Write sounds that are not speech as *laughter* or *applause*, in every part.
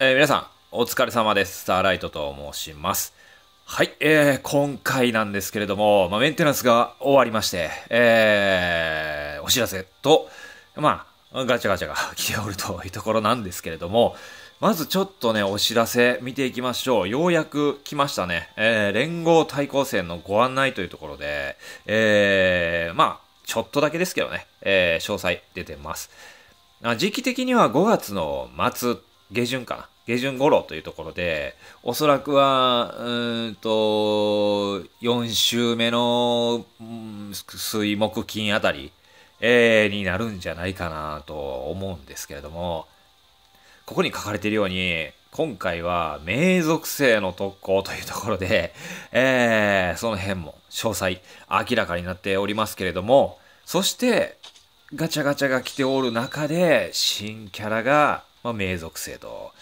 えー、皆さん、お疲れ様です。スターライトと申します。はい、えー、今回なんですけれども、まあ、メンテナンスが終わりまして、えー、お知らせと、まあ、ガチャガチャが *laughs* 来ておるというところなんですけれども、まずちょっとね、お知らせ見ていきましょう。ようやく来ましたね。えー、連合対抗戦のご案内というところで、えー、まあ、ちょっとだけですけどね、えー、詳細出てます。時期的には5月の末下旬かな。下旬頃というところで、おそらくは、うんと、4週目の、うん、水木金あたり、えー、になるんじゃないかなと思うんですけれども、ここに書かれているように、今回は、名属性の特攻というところで、えー、その辺も詳細、明らかになっておりますけれども、そして、ガチャガチャが来ておる中で、新キャラがまあ、名属性と。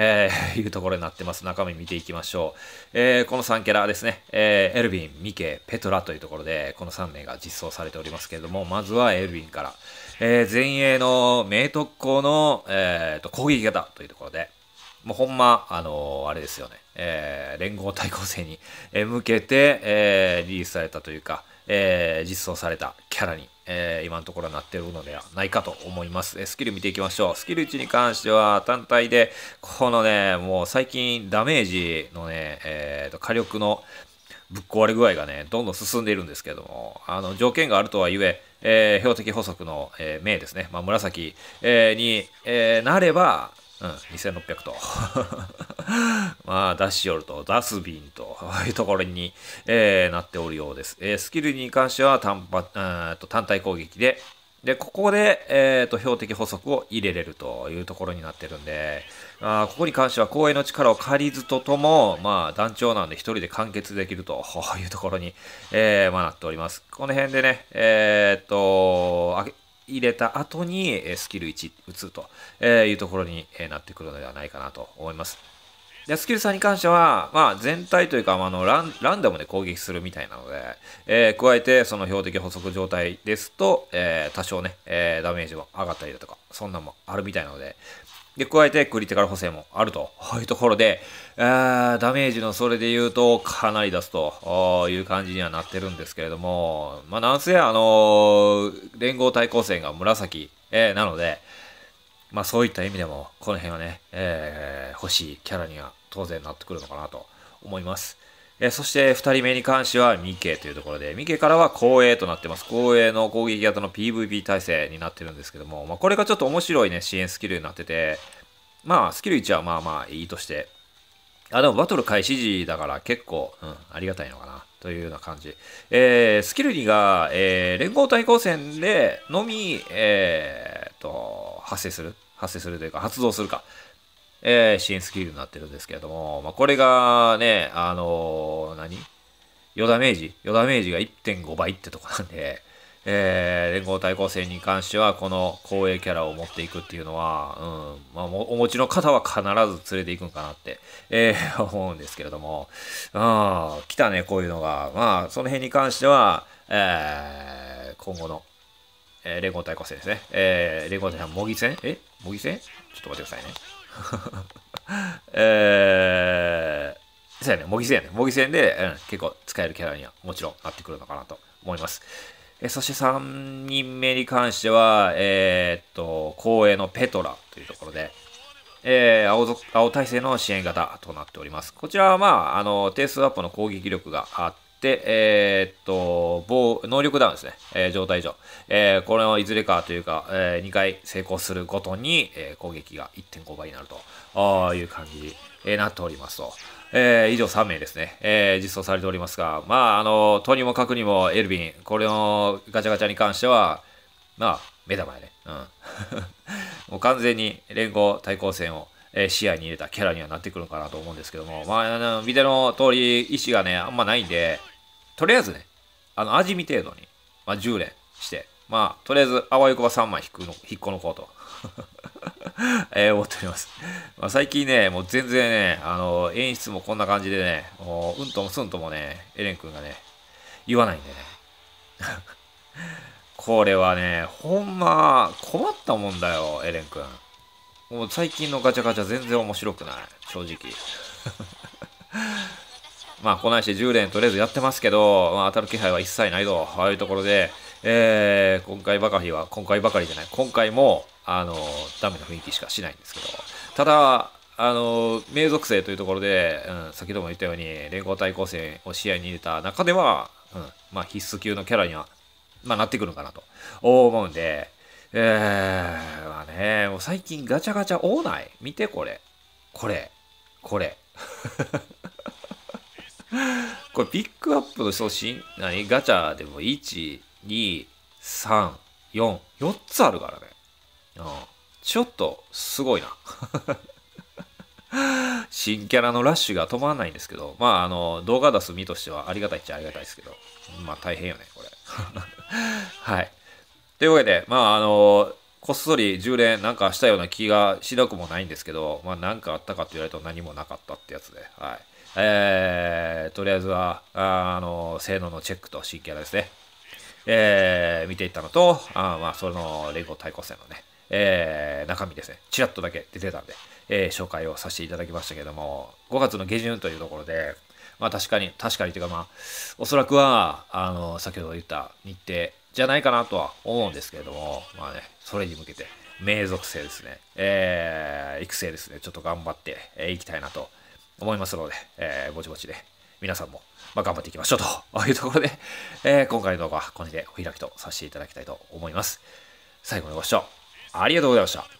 えー、*laughs* いうところになってます。中身見ていきましょう。えー、この3キャラですね、えー、エルヴィン、ミケ、ペトラというところで、この3名が実装されておりますけれども、まずはエルヴィンから、えー、前衛の名特攻の、えーと攻撃型というところで、もうほんま、あのー、あれですよね、えー、連合対抗戦に向けて、えー、リリースされたというか、えー、実装されたキャラに、えー、今のところなっているのではないかと思います。えスキル見ていきましょう。スキル1に関しては単体で、このね、もう最近ダメージのね、えー、と火力のぶっ壊れ具合がね、どんどん進んでいるんですけども、あの、条件があるとはいえ、えー、標的補足の、えー、名ですね、まあ、紫、えー、に、えー、なれば、うん、2600と。*laughs* まあ、ダッシュとダスビンというところに、えー、なっておるようです。えー、スキルに関しては単発、と単体攻撃で、で、ここで、えー、と、標的補足を入れれるというところになってるんで、あここに関しては光栄の力を借りずととも、まあ、団長なんで一人で完結できるというところに、えー、まあ、なっております。この辺でね、えっと、入れた後にえスキル1打つとえいうところにえなってくるのではないかなと思います。でスキル3に関しては、まあ、全体というか、まあのラン、ランダムで攻撃するみたいなので、えー、加えてその標的補足状態ですと、えー、多少ね、えー、ダメージも上がったりだとか、そんなんもあるみたいなので、で、加えてクリティカル補正もあるというところで、えー、ダメージのそれで言うとかなり出すという感じにはなってるんですけれども、まあ、なんせ、あのー、連合対抗戦が紫、えー、なので、まあ、そういった意味でも、この辺はね、えー、欲しいキャラには当然なってくるのかなと思います。えそして2人目に関してはミケというところで、ミケからは光栄となってます。光栄の攻撃型の PVP 体制になってるんですけども、まあ、これがちょっと面白いね、支援スキルになってて、まあ、スキル1はまあまあいいとして、あ、でもバトル開始時だから結構、うん、ありがたいのかな、というような感じ。えー、スキル2が、えー、連合対抗戦でのみ、えー、と、発生する。発生するというか、発動するか。えー、新スキルになってるんですけれども、まあ、これがね、あのー、何ヨダメージヨダメージが1.5倍ってとこなんで、えー、連合対抗戦に関しては、この光栄キャラを持っていくっていうのは、うん、まあ、お持ちの方は必ず連れていくんかなって、えー、思うんですけれども、ああ、来たね、こういうのが。まあ、その辺に関しては、えー、今後の、えー、連合対抗戦ですね。えー、連合対抗戦、模擬戦え模擬戦ちょっと待ってくださいね。*laughs* えー、そうやね、模擬戦やね。模擬戦で、うん、結構使えるキャラにはもちろんなってくるのかなと思います。えそして3人目に関しては、えー、っと、光栄のペトラというところで、えー、青青体制の支援型となっております。こちらは、まあ、あの、定数アップの攻撃力があっで、えー、っと、防、能力ダウンですね。えー、状態上。えー、これのいずれかというか、え2回成功するごとに、え攻撃が1.5倍になるという感じに、えなっておりますと。え以上3名ですね、え実装されておりますが、まあ、あの、とにもかくにもエルビン、これのガチャガチャに関しては、まあ、目玉やね。うん。*laughs* もう完全に連合対抗戦を、え視野に入れたキャラにはなってくるのかなと思うんですけども、まあ、あ見ての通り、意思がね、あんまないんで、とりあえずね、あの、味見程度に、まあ、10連して、まあ、とりあえず、あわよくば3枚引くの、引っこ抜こうと、*laughs* えー、思っております。まあ、最近ね、もう全然ね、あの、演出もこんな感じでね、もう、うんともすんともね、エレン君がね、言わないんでね。*laughs* これはね、ほんま、困ったもんだよ、エレン君。もう最近のガチャガチャ全然面白くない。正直。*laughs* まあ、こないして10連とりあえずやってますけど、まあ、当たる気配は一切ないぞ。ああいうところで、えー、今回ばかりは、今回ばかりじゃない、今回も、あの、ダメな雰囲気しかしないんですけど、ただ、あの、名属性というところで、うん、先ほども言ったように、連合対抗戦を試合に入れた中では、うん、まあ、必須級のキャラには、まあ、なってくるのかなと思うんで、えー、まあね、もう最近ガチャガチャ多ない見てこれ。これ。これ。*laughs* これピックアップの送信、何ガチャでも1、2、3、4、4つあるからね。うん。ちょっと、すごいな。*laughs* 新キャラのラッシュが止まらないんですけど、まあ、あの、動画出す身としてはありがたいっちゃありがたいですけど、まあ大変よね、これ。*laughs* というわけで、まあ、あの、こっそり10連なんかしたような気がしなくもないんですけど、まあ、なんかあったかって言われると何もなかったってやつで、はい。えー、とりあえずは、あ、あの性能のチェックと新キャラですね。えー、見ていったのと、あまあ、その、連合対抗戦のね、えー、中身ですね、ちらっとだけ出てたんで、えー、紹介をさせていただきましたけども、5月の下旬というところで、まあ確かに、確かにというかまあ、おそらくは、あの、先ほど言った日程、じゃないかなとは思うんですけれども、まあね、それに向けて、名属性ですね、えー、育成ですね、ちょっと頑張っていきたいなと思いますので、えー、ぼちぼちで、ね、皆さんも、まあ、頑張っていきましょうと *laughs* いうところで、えー、今回の動画はこれでお開きとさせていただきたいと思います。最後までご視聴ありがとうございました。